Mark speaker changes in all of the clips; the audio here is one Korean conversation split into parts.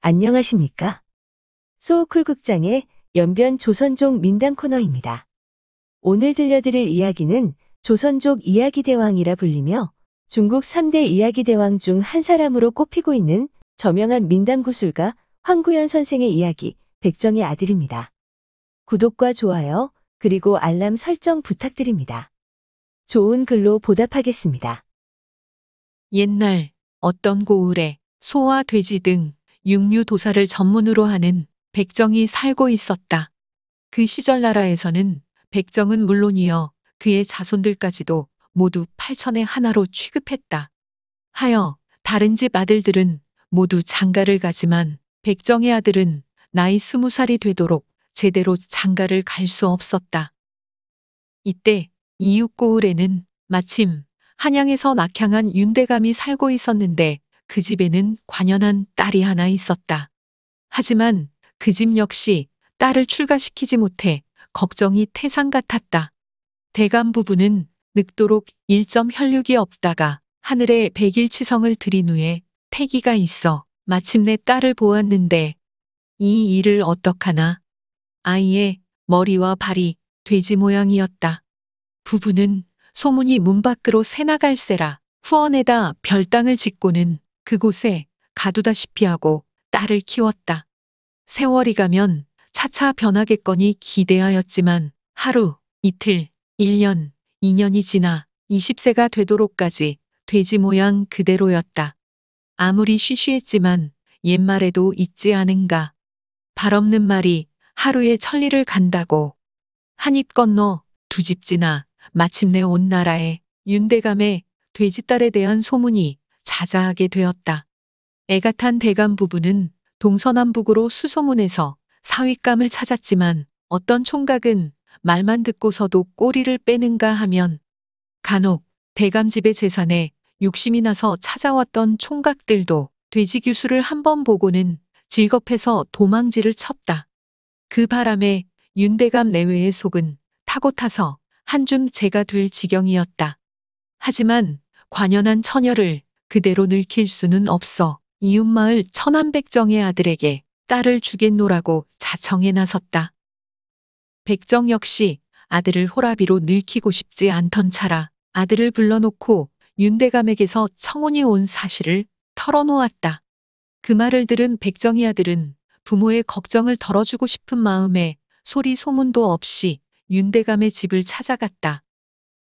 Speaker 1: 안녕하십니까? 소호쿨 극장의 연변 조선족 민담 코너입니다. 오늘 들려드릴 이야기는 조선족 이야기대왕이라 불리며 중국 3대 이야기대왕 중 한 사람으로 꼽히고 있는 저명한 민담 구술가 황구현 선생의 이야기 백정의 아들입니다. 구독과 좋아요 그리고 알람 설정 부탁드립니다.
Speaker 2: 좋은 글로 보답하겠습니다. 옛날 어떤 고을에 소와 돼지 등 육류도사를 전문으로 하는 백정이 살고 있었다. 그 시절 나라에서는 백정은 물론이어 그의 자손들까지도 모두 8천의 하나로 취급했다. 하여 다른 집 아들들은 모두 장가를 가지만 백정의 아들은 나이 스무 살이 되도록 제대로 장가를 갈 수 없었다. 이때 이웃 고을에는 마침 한양에서 낙향한 윤대감이 살고 있었는데 그 집에는 관연한 딸이 하나 있었다. 하지만 그 집 역시 딸을 출가시키지 못해 걱정이 태상 같았다. 대감 부부는 늙도록 일점 혈육이 없다가 하늘에 백일치성을 들인 후에 태기가 있어 마침내 딸을 보았는데 이 일을 어떡하나 아이의 머리와 발이 돼지 모양이었다. 부부는 소문이 문 밖으로 새나갈세라 후원에다 별당을 짓고는 그곳에 가두다시피 하고 딸을 키웠다. 세월이 가면 차차 변하겠거니 기대하였지만 하루, 이틀, 1년, 2년이 지나 20세가 되도록까지 돼지 모양 그대로였다. 아무리 쉬쉬했지만 옛말에도 있지 않은가. 발 없는 말이 하루에 천리를 간다고. 한입 건너 두 집 지나 마침내 온 나라에 윤대감의 돼지딸에 대한 소문이 다자하게 되었다. 애가탄 대감 부부는 동서남북으로 수소문해서 사윗감을 찾았지만 어떤 총각은 말만 듣고서도 꼬리를 빼는가 하면 간혹 대감 집의 재산에 욕심이 나서 찾아왔던 총각들도 돼지 규수를 한번 보고는 질겁해서 도망지를 쳤다. 그 바람에 윤대감 내외의 속은 타고 타서 한줌 재가 될 지경이었다. 하지만 관연한 처녀를 그대로 늙힐 수는 없어. 이웃마을 천안백정의 아들에게 딸을 주겠노라고 자청해 나섰다. 백정 역시 아들을 호라비로 늙히고 싶지 않던 차라 아들을 불러놓고 윤대감에게서 청혼이 온 사실을 털어놓았다. 그 말을 들은 백정의 아들은 부모의 걱정을 덜어주고 싶은 마음에 소리 소문도 없이 윤대감의 집을 찾아갔다.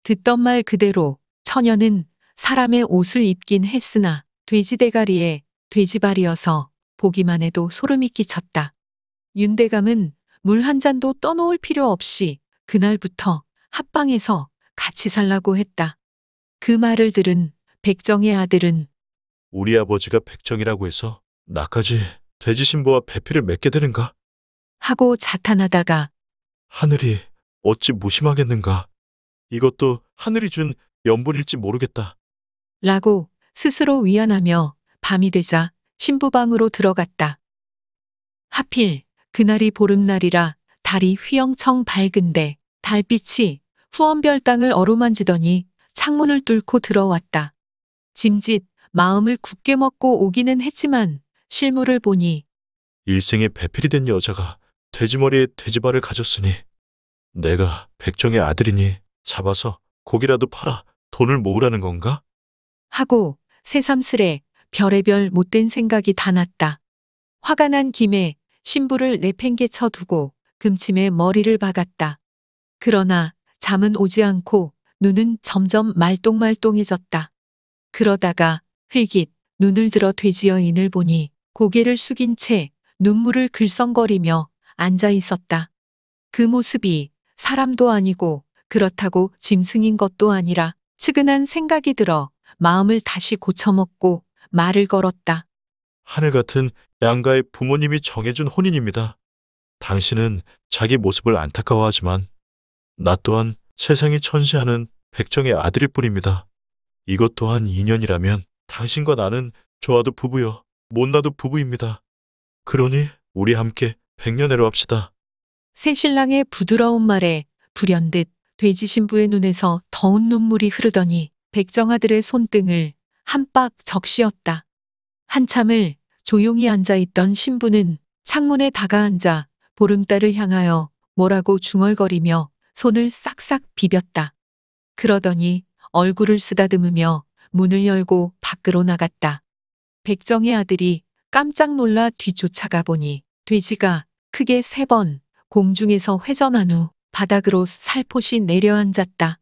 Speaker 2: 듣던 말 그대로 처녀는 사람의 옷을 입긴 했으나 돼지 대가리에 돼지발이어서 보기만 해도 소름이 끼쳤다. 윤대감은 물 한 잔도 떠놓을 필요 없이 그날부터 합방에서 같이 살라고 했다. 그 말을 들은 백정의 아들은
Speaker 3: 우리 아버지가 백정이라고 해서 나까지 돼지 신부와 배필을 맺게 되는가?
Speaker 2: 하고 자탄하다가
Speaker 3: 하늘이 어찌 무심하겠는가? 이것도 하늘이 준 연분일지 모르겠다.
Speaker 2: 라고 스스로 위안하며 밤이 되자 신부방으로 들어갔다. 하필 그날이 보름날이라 달이 휘영청 밝은데 달빛이 후원별 땅을 어루만지더니 창문을 뚫고 들어왔다. 짐짓 마음을 굳게 먹고 오기는 했지만 실물을 보니
Speaker 3: 일생에 배필이 된 여자가 돼지머리에 돼지발을 가졌으니 내가 백정의 아들이니 잡아서 고기라도 팔아 돈을 모으라는 건가?
Speaker 2: 하고 새삼스레 별의별 못된 생각이 다 났다. 화가 난 김에 신부를 내팽개쳐 두고 금침에 머리를 박았다. 그러나 잠은 오지 않고 눈은 점점 말똥말똥해졌다. 그러다가 흘깃 눈을 들어 돼지 여인을 보니 고개를 숙인 채 눈물을 글썽거리며 앉아 있었다. 그 모습이 사람도 아니고 그렇다고 짐승인 것도 아니라 측은한 생각이 들어 마음을 다시 고쳐먹고 말을 걸었다.
Speaker 3: 하늘 같은 양가의 부모님이 정해준 혼인입니다. 당신은 자기 모습을 안타까워하지만 나 또한 세상이 천시하는 백정의 아들일 뿐입니다. 이것 또한 인연이라면 당신과 나는 좋아도 부부여 못나도 부부입니다. 그러니 우리 함께 백년해로 합시다.
Speaker 2: 새신랑의 부드러운 말에 불현듯 돼지 신부의 눈에서 더운 눈물이 흐르더니 백정아들의 손등을 한빡 적시었다. 한참을 조용히 앉아있던 신부는 창문에 다가앉아 보름달을 향하여 뭐라고 중얼거리며 손을 싹싹 비볐다. 그러더니 얼굴을 쓰다듬으며 문을 열고 밖으로 나갔다. 백정의 아들이 깜짝 놀라 뒤쫓아가 보니 돼지가 크게 세 번 공중에서 회전한 후 바닥으로 살포시 내려앉았다.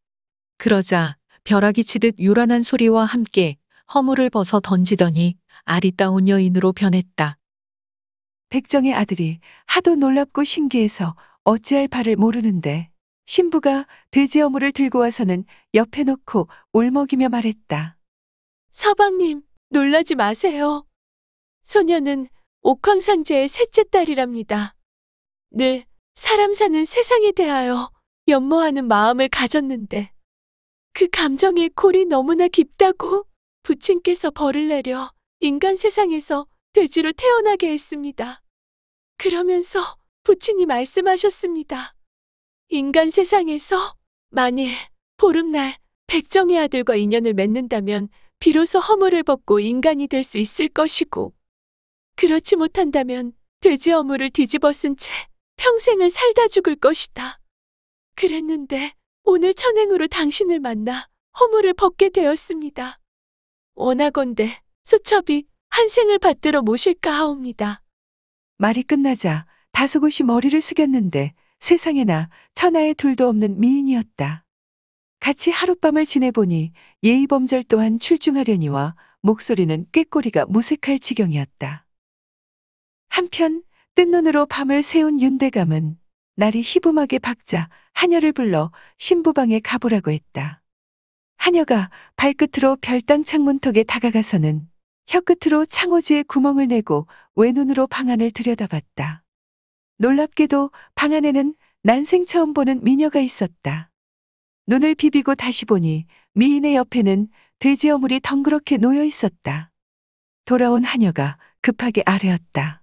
Speaker 2: 그러자 벼락이 치듯 요란한 소리와 함께 허물을 벗어 던지더니 아리따운 여인으로 변했다. 백정의 아들이 하도 놀랍고 신기해서
Speaker 4: 어찌할 바를 모르는데 신부가 돼지 어물을 들고 와서는 옆에 놓고 울먹이며 말했다.
Speaker 1: 서방님, 놀라지 마세요. 소녀는 옥황상제의 셋째 딸이랍니다. 늘 사람 사는 세상에 대하여 연모하는 마음을 가졌는데 그 감정의 골이 너무나 깊다고 부친께서 벌을 내려 인간 세상에서 돼지로 태어나게 했습니다. 그러면서 부친이 말씀하셨습니다. 인간 세상에서 만일 보름날 백정의 아들과 인연을 맺는다면 비로소 허물을 벗고 인간이 될 수 있을 것이고 그렇지 못한다면 돼지 허물을 뒤집어 쓴채 평생을 살다 죽을 것이다. 그랬는데 오늘 천행으로 당신을 만나 허물을 벗게 되었습니다. 원하건대 수첩이 한생을 받들어 모실까 하옵니다.
Speaker 4: 말이 끝나자 다소곳이 머리를
Speaker 1: 숙였는데
Speaker 4: 세상에나 천하에 둘도 없는 미인이었다. 같이 하룻밤을 지내보니 예의범절 또한 출중하려니와 목소리는 꾀꼬리가 무색할 지경이었다. 한편 뜬눈으로 밤을 세운 윤대감은 날이 희부막게 박자 하녀를 불러 신부방에 가보라고 했다. 하녀가 발끝으로 별당 창문턱에 다가가서는 혀끝으로 창호지에 구멍을 내고 왼눈으로 방안을 들여다봤다. 놀랍게도 방 안에는 난생 처음 보는 미녀가 있었다. 눈을 비비고 다시 보니 미인의 옆에는 돼지 어물이 덩그렇게 놓여 있었다. 돌아온
Speaker 2: 하녀가 급하게 아뢰었다.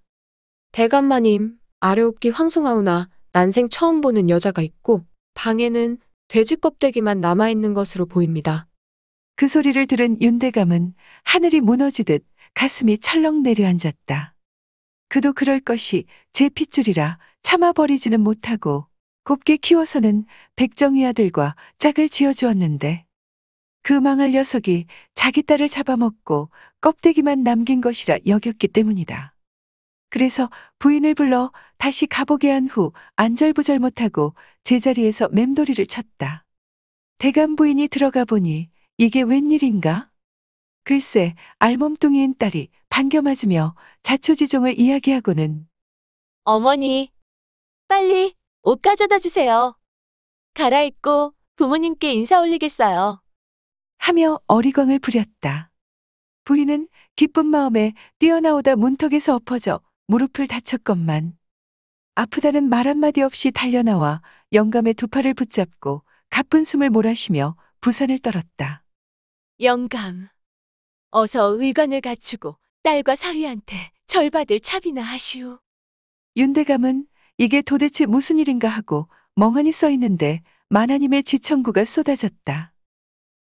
Speaker 2: 대감마님, 아래옵기 황송하오나 난생 처음 보는 여자가 있고 방에는 돼지 껍데기만 남아있는 것으로 보입니다. 그 소리를 들은 윤대감은 하늘이 무너지듯 가슴이
Speaker 4: 철렁 내려앉았다. 그도 그럴 것이 제 핏줄이라 참아버리지는 못하고 곱게 키워서는 백정희 아들과 짝을 지어주었는데 그 망할 녀석이 자기 딸을 잡아먹고 껍데기만 남긴 것이라 여겼기 때문이다. 그래서 부인을 불러 다시 가보게 한 후 안절부절 못하고 제자리에서 맴돌이를 쳤다. 대감 부인이 들어가 보니 이게 웬일인가? 글쎄 알몸뚱이인 딸이 반겨맞으며 자초지종을 이야기하고는
Speaker 1: 어머니, 빨리 옷 가져다 주세요. 갈아입고 부모님께 인사 올리겠어요.
Speaker 4: 하며 어리광을 부렸다. 부인은 기쁜 마음에 뛰어나오다 문턱에서 엎어져 무릎을 다쳤건만 아프다는 말 한마디 없이 달려나와 영감의 두 팔을 붙잡고 가쁜 숨을 몰아쉬며 부산을
Speaker 1: 떨었다. 영감, 어서 의관을 갖추고 딸과 사위한테 절받을 차비나 하시오. 윤대감은 이게 도대체
Speaker 4: 무슨 일인가 하고 멍하니 서 있는데 만하님의 지청구가 쏟아졌다.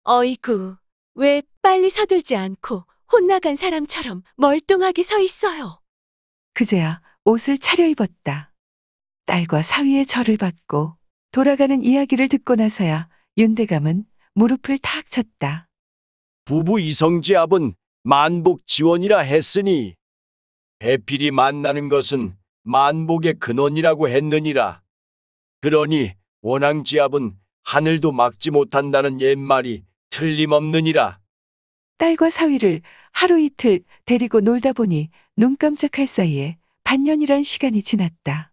Speaker 1: 어이구, 왜 빨리 서둘지 않고 혼나간 사람처럼 멀뚱하게 서 있어요.
Speaker 4: 그제야 옷을 차려입었다. 딸과 사위의 절을 받고 돌아가는 이야기를 듣고 나서야 윤대감은 무릎을 탁 쳤다.
Speaker 3: 부부 이성지압은 만복 지원이라 했으니 배필이 만나는 것은 만복의 근원이라고 했느니라. 그러니 원앙지압은 하늘도 막지 못한다는 옛말이 틀림없느니라.
Speaker 4: 딸과 사위를 하루 이틀 데리고 놀다 보니 눈 깜짝할 사이에 반년이란 시간이 지났다.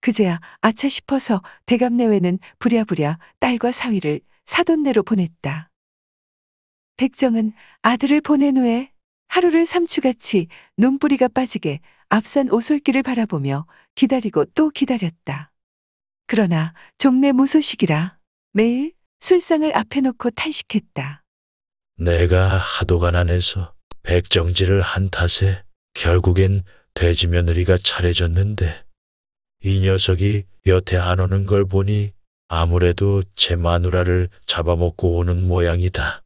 Speaker 4: 그제야 아차 싶어서 대감 내외는 부랴부랴 딸과 사위를 사돈내로 보냈다. 백정은 아들을 보낸 후에 하루를 삼추같이 눈뿌리가 빠지게 앞산 오솔길을 바라보며 기다리고 또 기다렸다. 그러나 종래 무소식이라 매일 술상을 앞에 놓고 탄식했다.
Speaker 3: 내가 하도 가난해서 백정지를 한 탓에 결국엔 돼지 며느리가 차려졌는데이 녀석이 여태 안 오는 걸 보니 아무래도 제 마누라를 잡아먹고 오는 모양이다.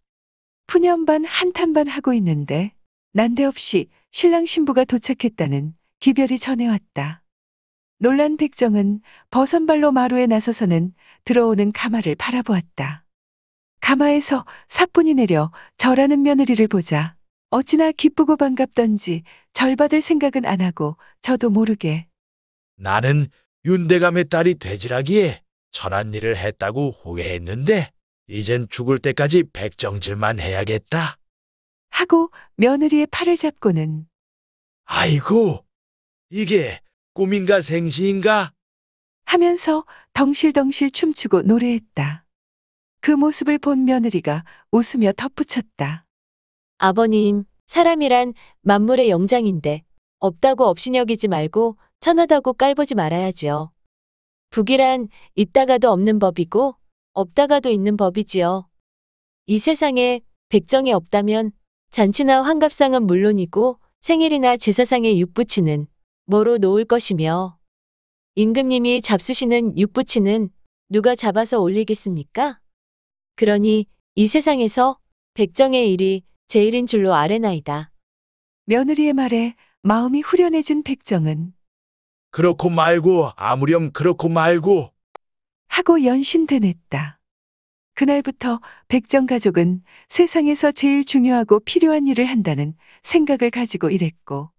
Speaker 4: 푸념반 한탄반 하고 있는데 난데없이 신랑 신부가 도착했다는 기별이 전해왔다. 놀란 백정은 버선발로 마루에 나서서는 들어오는 가마를 바라보았다. 가마에서 사뿐히 내려 절하는 며느리를 보자. 어찌나 기쁘고 반갑던지 절 받을 생각은 안 하고 저도 모르게
Speaker 3: 나는 윤대감의 딸이 되지라기에 천한 일을 했다고 후회했는데 이젠 죽을 때까지 백정질만 해야겠다. 하고 며느리의 팔을 잡고는
Speaker 4: 아이고, 이게 꿈인가 생시인가? 하면서 덩실덩실 춤추고 노래했다. 그 모습을 본 며느리가 웃으며 덧붙였다.
Speaker 1: 아버님, 사람이란 만물의 영장인데 없다고 업신여기지 말고 천하다고 깔보지 말아야지요. 북이란 있다가도 없는 법이고 없다가도 있는 법이지요. 이 세상에 백정이 없다면 잔치나 환갑상은 물론이고 생일이나 제사상의 육부치는 뭐로 놓을 것이며 임금님이 잡수시는 육부치는 누가 잡아서 올리겠습니까? 그러니 이 세상에서 백정의 일이 제일인 줄로 아뢰나이다. 며느리의 말에 마음이 후련해진 백정은
Speaker 3: 그렇고 말고 아무렴 그렇고 말고
Speaker 4: 하고 연신대냈다. 그날부터 백정 가족은 세상에서 제일 중요하고 필요한 일을 한다는 생각을 가지고 일했고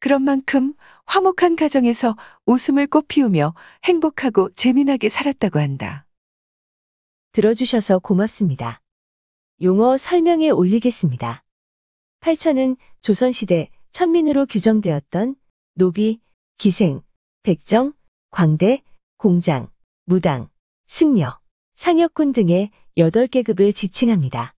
Speaker 4: 그런 만큼 화목한 가정에서 웃음을 꽃피우며
Speaker 1: 행복하고 재미나게 살았다고 한다. 들어주셔서 고맙습니다. 용어 설명에 올리겠습니다. 8천은 조선시대 천민으로 규정되었던 노비, 기생, 백정, 광대, 공장, 무당, 승려, 상여꾼 등의 8개 급을 지칭합니다.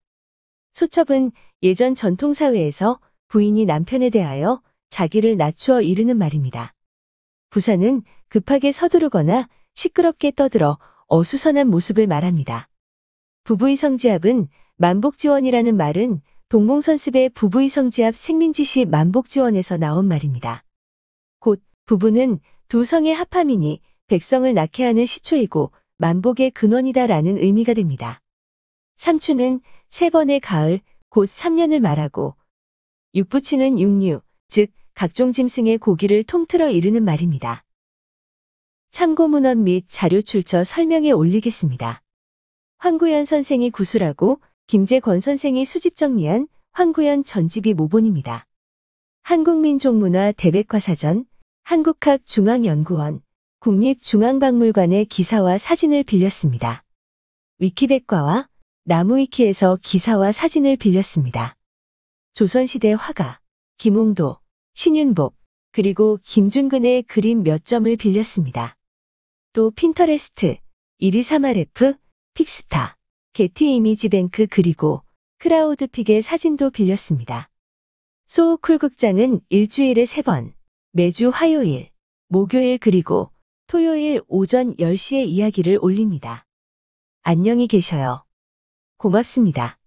Speaker 1: 소첩은 예전 전통사회에서 부인이 남편에 대하여 자기를 낮추어 이르는 말입니다. 부사는 급하게 서두르거나 시끄럽게 떠들어 어수선한 모습을 말합니다. 부부의 성지압은 만복지원이라는 말은 동몽선습의 부부의 성지압 생민지시 만복지원에서 나온 말입니다. 곧 부부는 두 성의 합함이니 백성을 낳게 하는 시초이고 만복의 근원이다라는 의미가 됩니다. 삼추는 세 번의 가을, 곧 3년을 말하고 육부치는 육류, 즉 각종 짐승의 고기를 통틀어 이르는 말입니다. 참고 문헌 및 자료 출처 설명에 올리겠습니다. 황구연 선생이 구술하고 김재권 선생이 수집 정리한 황구연 전집이 모본입니다. 한국민족문화 대백과사전, 한국학 중앙연구원, 국립중앙박물관의 기사와 사진을 빌렸습니다. 위키백과와 나무위키에서 기사와 사진을 빌렸습니다. 조선시대 화가, 김홍도, 신윤복, 그리고 김준근의 그림 몇 점을 빌렸습니다. 또 핀터레스트, 1 2 3레프 픽스타, 게티 이미지뱅크 그리고 크라우드픽의 사진도 빌렸습니다. 소호쿨 극장은 일주일에 3번, 매주 화요일, 목요일 그리고 토요일 오전 10시에 이야기를 올립니다. 안녕히 계셔요. 고맙습니다.